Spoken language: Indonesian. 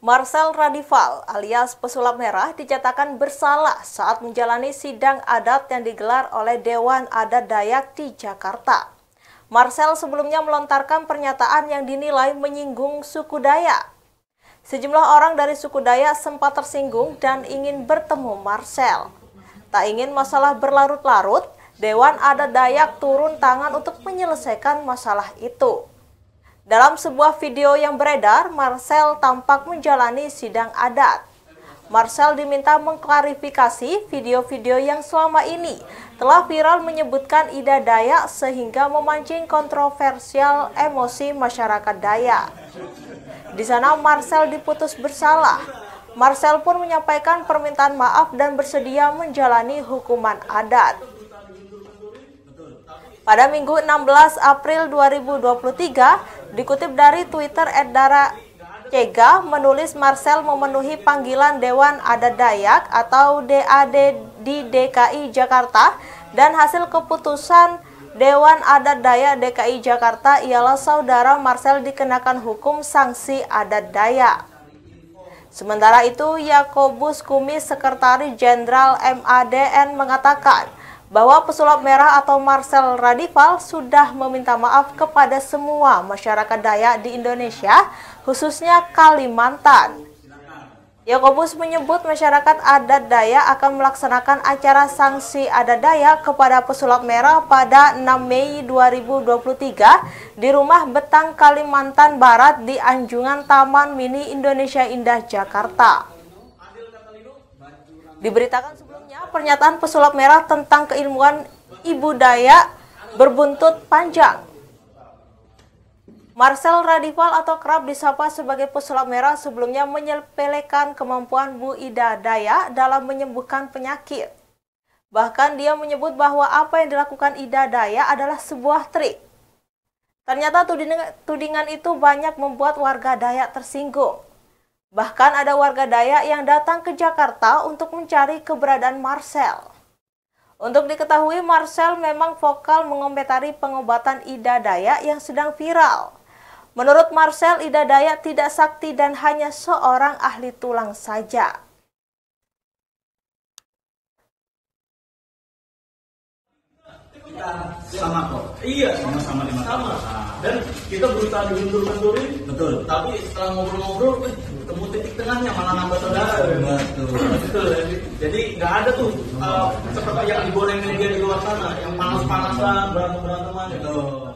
Marcel Radival alias pesulap merah dicatakan bersalah saat menjalani sidang adat yang digelar oleh Dewan Adat Dayak di Jakarta. Marcel sebelumnya melontarkan pernyataan yang dinilai menyinggung suku Dayak. Sejumlah orang dari suku Dayak sempat tersinggung dan ingin bertemu Marcel. Tak ingin masalah berlarut-larut, Dewan Adat Dayak turun tangan untuk menyelesaikan masalah itu. Dalam sebuah video yang beredar, Marcel tampak menjalani sidang adat. Marcel diminta mengklarifikasi video-video yang selama ini telah viral menyebutkan Ida Dayak sehingga memancing kontroversial emosi masyarakat Dayak. Di sana Marcel diputus bersalah. Marcel pun menyampaikan permintaan maaf dan bersedia menjalani hukuman adat. Pada Minggu 16 April 2023, Dikutip dari Twitter Dara Cega menulis Marcel memenuhi panggilan Dewan Adat Dayak atau DAD di DKI Jakarta dan hasil keputusan Dewan Adat Dayak DKI Jakarta ialah saudara Marcel dikenakan hukum sanksi adat Dayak. Sementara itu, Yakobus Kumis, Sekretaris Jenderal MADN mengatakan, bahwa pesulap merah atau Marcel Radival sudah meminta maaf kepada semua masyarakat Dayak di Indonesia, khususnya Kalimantan. Yakobus menyebut masyarakat adat Dayak akan melaksanakan acara sanksi adat Dayak kepada pesulap merah pada 6 Mei 2023 di rumah Betang Kalimantan Barat di Anjungan Taman Mini Indonesia Indah Jakarta. Diberitakan sebelumnya pernyataan pesulap merah tentang keilmuan ibu daya berbuntut panjang. Marcel Radival atau kerap disapa sebagai pesulap merah sebelumnya menyepelekan kemampuan Bu Ida Daya dalam menyembuhkan penyakit. Bahkan dia menyebut bahwa apa yang dilakukan Ida Daya adalah sebuah trik. Ternyata tudingan itu banyak membuat warga Dayak tersinggung. Bahkan ada warga Dayak yang datang ke Jakarta untuk mencari keberadaan Marcel. Untuk diketahui, Marcel memang vokal mengomentari pengobatan Ida Dayak yang sedang viral. Menurut Marcel, Ida Dayak tidak sakti dan hanya seorang ahli tulang saja. kita sama kok iya sama-sama lima sama ah. dan kita berusaha dibentur-benturin betul tapi setelah ngobrol-ngobrol eh, ketemu titik tengahnya malah nambah saudara betul betul ya. jadi nggak ada tuh uh, seperti yang digoreng media di luar sana yang panas-panasan berantem-beranteman betul